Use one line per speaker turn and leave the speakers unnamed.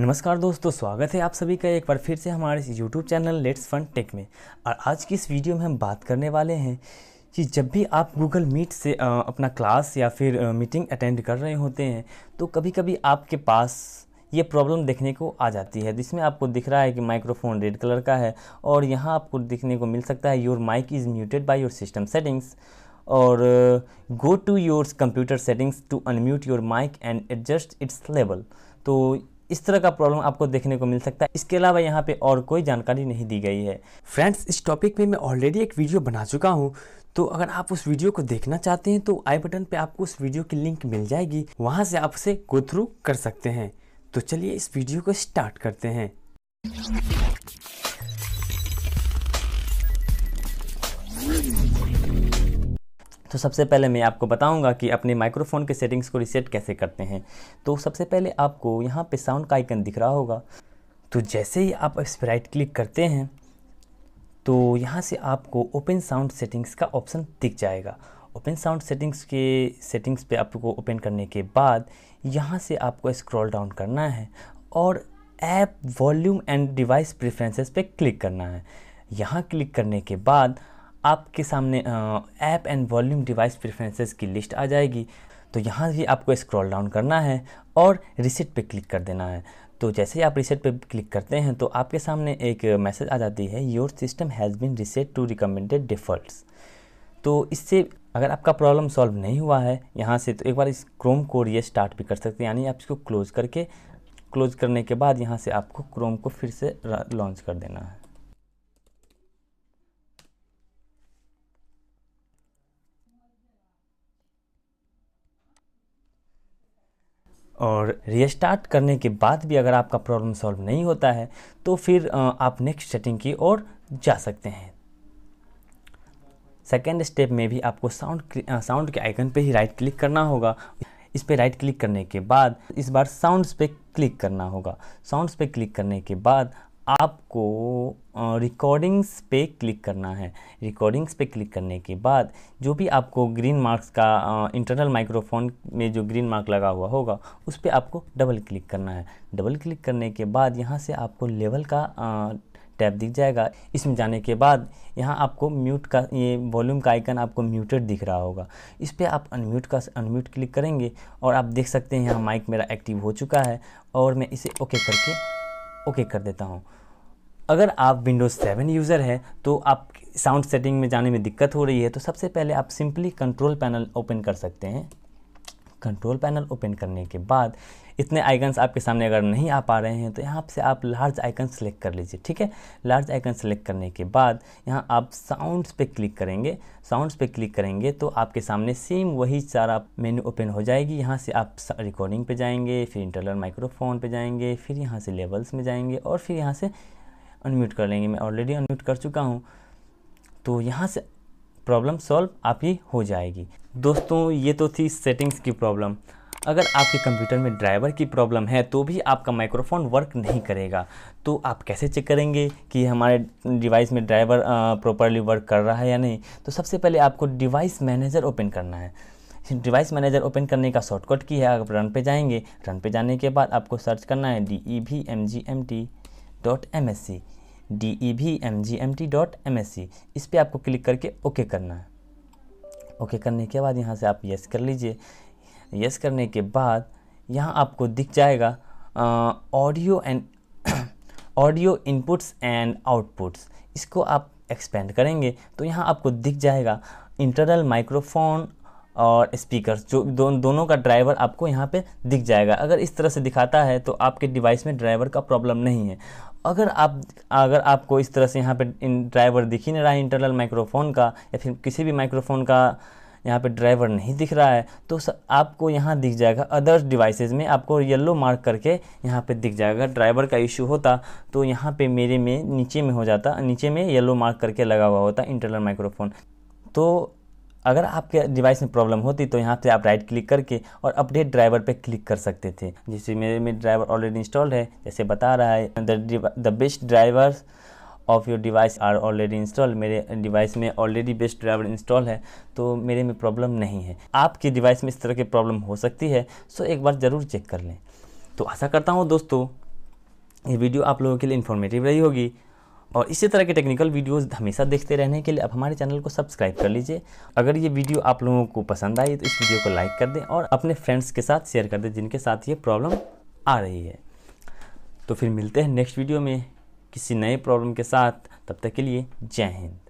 नमस्कार दोस्तों स्वागत है आप सभी का एक बार फिर से हमारे इस YouTube channel let's fun tech में और आज की इस वीडियो में हम बात करने वाले हैं कि जब भी आप गूगल मीट से अपना क्लास या फिर मीटिंग अटेंड कर रहे होते हैं तो कभी कभी आपके पास ये प्रॉब्लम देखने को आ जाती है जिसमें आपको दिख रहा है कि माइक्रोफोन रेड कलर का है और यहाँ आपको देखने को मिल सकता है your mic is muted by your system settings और go to your computer settings to unmute your mic and adjust its level तो इस तरह का प्रॉब्लम आपको देखने को मिल सकता है इसके अलावा यहाँ पे और कोई जानकारी नहीं दी गई है फ्रेंड्स इस टॉपिक पे मैं ऑलरेडी एक वीडियो बना चुका हूँ तो अगर आप उस वीडियो को देखना चाहते हैं तो आई बटन पे आपको उस वीडियो की लिंक मिल जाएगी वहाँ से आप उसे गो थ्रू कर सकते हैं तो चलिए इस वीडियो को स्टार्ट करते हैं तो सबसे पहले मैं आपको बताऊंगा कि अपने माइक्रोफोन के सेटिंग्स को रिसेट कैसे करते हैं तो सबसे पहले आपको यहाँ पे साउंड का आइकन दिख रहा होगा तो जैसे ही आप इस पर राइट क्लिक करते हैं तो यहाँ से आपको ओपन साउंड सेटिंग्स का ऑप्शन दिख जाएगा ओपन साउंड सेटिंग्स के सेटिंग्स पे आपको ओपन करने के बाद यहाँ से आपको स्क्रॉल डाउन करना है और app volume and device preferences पे क्लिक करना है यहाँ क्लिक करने के बाद आपके सामने app and volume device preferences की लिस्ट आ जाएगी तो यहाँ भी आपको स्क्रॉल डाउन करना है और रिसेट पे क्लिक कर देना है तो जैसे ही आप रिसेट पे क्लिक करते हैं तो आपके सामने एक मैसेज आ जाती है your system has been reset to recommended default तो इससे अगर आपका प्रॉब्लम सॉल्व नहीं हुआ है यहाँ से तो एक बार इस क्रोम को स्टार्ट भी कर सकते हैं यानी आप इसको क्लोज़ करके क्लोज़ करने के बाद यहाँ से आपको क्रोम को फिर से लॉन्च कर देना है और रीस्टार्ट करने के बाद भी अगर आपका प्रॉब्लम सॉल्व नहीं होता है तो फिर आप नेक्स्ट सेटिंग की ओर जा सकते हैं सेकेंड स्टेप में भी आपको साउंड साउंड के आइकन पे ही राइट क्लिक करना होगा इस पर राइट क्लिक करने के बाद इस बार साउंड्स पे क्लिक करना होगा साउंड्स पे क्लिक करने के बाद आपको रिकॉर्डिंग्स पे क्लिक करना है रिकॉर्डिंग्स पे क्लिक करने के बाद जो भी आपको ग्रीन मार्क्स का इंटरनल माइक्रोफोन में जो ग्रीन मार्क लगा हुआ होगा उस पर आपको डबल क्लिक करना है डबल क्लिक करने के बाद यहाँ से आपको लेवल का आ, टैब दिख जाएगा इसमें जाने के बाद यहाँ आपको म्यूट का ये वॉल्यूम का आइकन आपको म्यूटेड दिख रहा होगा इस पर आप अनम्यूट का अनम्यूट क्लिक करेंगे और आप देख सकते हैं यहाँ माइक मेरा एक्टिव हो चुका है और मैं इसे ओके करके ओके कर देता हूँ अगर आप विंडोज़ सेवन यूज़र हैं तो आप साउंड सेटिंग में जाने में दिक्कत हो रही है तो सबसे पहले आप सिंपली कंट्रोल पैनल ओपन कर सकते हैं कंट्रोल पैनल ओपन करने के बाद इतने आइकन्स आपके सामने अगर नहीं आ पा रहे हैं तो यहाँ से आप लार्ज आइकन सेलेक्ट कर लीजिए ठीक है लार्ज आइकन सेलेक्ट करने के बाद यहाँ आप साउंड्स पे क्लिक करेंगे साउंड्स पे क्लिक करेंगे तो आपके सामने सेम वही सारा मेन्यू ओपन हो जाएगी यहाँ से आप रिकॉर्डिंग पे जाएंगे फिर इंटरनल माइक्रोफोन पे जाएंगे फिर यहाँ से लेवल्स में जाएंगे और फिर यहाँ से अनम्यूट कर लेंगे मैं ऑलरेडी अनम्यूट कर चुका हूँ तो यहाँ से प्रॉब्लम सॉल्व आप ही हो जाएगी दोस्तों ये तो थी सेटिंग्स की प्रॉब्लम अगर आपके कंप्यूटर में ड्राइवर की प्रॉब्लम है तो भी आपका माइक्रोफोन वर्क नहीं करेगा तो आप कैसे चेक करेंगे कि हमारे डिवाइस में ड्राइवर प्रॉपरली वर्क कर रहा है या नहीं तो सबसे पहले आपको डिवाइस मैनेजर ओपन करना है डिवाइस मैनेजर ओपन करने का शॉर्टकट की है आप रन पे जाएंगे रन पे जाने के बाद आपको सर्च करना है D E V M G M T dot M S C D E V M G M T dot M S C इस पर आपको क्लिक करके ओके करना है ओके करने के बाद यहाँ से आप यस कर लीजिए यस करने के बाद यहाँ आपको दिख जाएगा audio and audio inputs and outputs इसको आप एक्सपेंड करेंगे तो यहाँ आपको दिख जाएगा इंटरनल माइक्रोफोन और स्पीकर जो दो, दोनों का ड्राइवर आपको यहाँ पे दिख जाएगा अगर इस तरह से दिखाता है तो आपके डिवाइस में ड्राइवर का प्रॉब्लम नहीं है अगर आप अगर आपको इस तरह से यहाँ पे ड्राइवर दिख ही नहीं रहा है इंटरनल माइक्रोफोन का या फिर किसी भी माइक्रोफोन का यहाँ पे ड्राइवर नहीं दिख रहा है तो आपको यहाँ दिख जाएगा अदर्स डिवाइसेज में आपको येलो मार्क करके यहाँ पे दिख जाएगा ड्राइवर का इशू होता तो यहाँ पे मेरे में नीचे में हो जाता नीचे में येलो मार्क करके लगा हुआ होता इंटरनल माइक्रोफोन तो अगर आपके डिवाइस में प्रॉब्लम होती तो यहाँ पे आप राइट क्लिक करके और अपडेट ड्राइवर पे क्लिक कर सकते थे जैसे मेरे में ड्राइवर ऑलरेडी इंस्टॉल्ड है जैसे बता रहा है the best driver of your device are already install मेरे डिवाइस में ऑलरेडी बेस्ट ड्राइवर इंस्टॉल है तो मेरे में प्रॉब्लम नहीं है आपके डिवाइस में इस तरह की प्रॉब्लम हो सकती है सो एक बार ज़रूर चेक कर लें तो आशा करता हूँ दोस्तों ये वीडियो आप लोगों के लिए इन्फॉर्मेटिव रही होगी और इसी तरह के टेक्निकल वीडियोस हमेशा देखते रहने के लिए आप हमारे चैनल को सब्सक्राइब कर लीजिए अगर ये वीडियो आप लोगों को पसंद आई तो इस वीडियो को लाइक कर दें और अपने फ्रेंड्स के साथ शेयर कर दें जिनके साथ ये प्रॉब्लम आ रही है तो फिर मिलते हैं नेक्स्ट वीडियो में किसी नए प्रॉब्लम के साथ तब तक के लिए जय हिंद